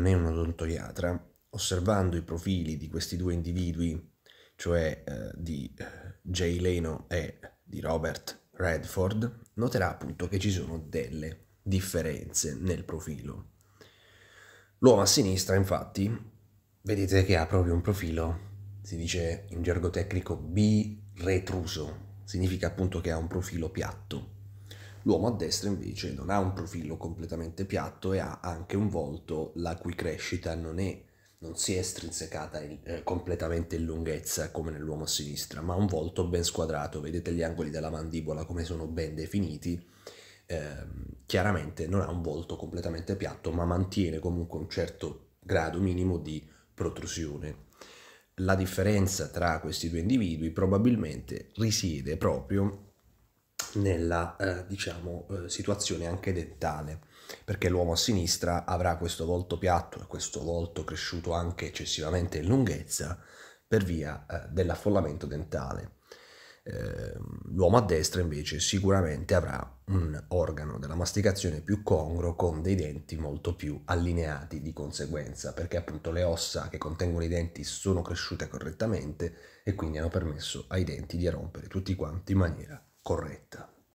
non è un odontoiatra, osservando i profili di questi due individui, cioè eh, di eh, Jay Leno e di Robert Redford, noterà appunto che ci sono delle differenze nel profilo. L'uomo a sinistra, infatti, vedete che ha proprio un profilo, si dice in gergo tecnico, bi-retruso, significa appunto che ha un profilo piatto. L'uomo a destra invece non ha un profilo completamente piatto e ha anche un volto la cui crescita non è non si è estrinsecata in, eh, completamente in lunghezza come nell'uomo a sinistra, ma ha un volto ben squadrato, vedete gli angoli della mandibola come sono ben definiti, eh, chiaramente non ha un volto completamente piatto, ma mantiene comunque un certo grado minimo di protrusione. La differenza tra questi due individui probabilmente risiede proprio nella eh, diciamo, eh, situazione anche dentale, perché l'uomo a sinistra avrà questo volto piatto e questo volto cresciuto anche eccessivamente in lunghezza per via eh, dell'affollamento dentale. Ehm, l'uomo a destra invece sicuramente avrà un organo della masticazione più congruo con dei denti molto più allineati di conseguenza, perché appunto le ossa che contengono i denti sono cresciute correttamente e quindi hanno permesso ai denti di rompere tutti quanti in maniera corretta.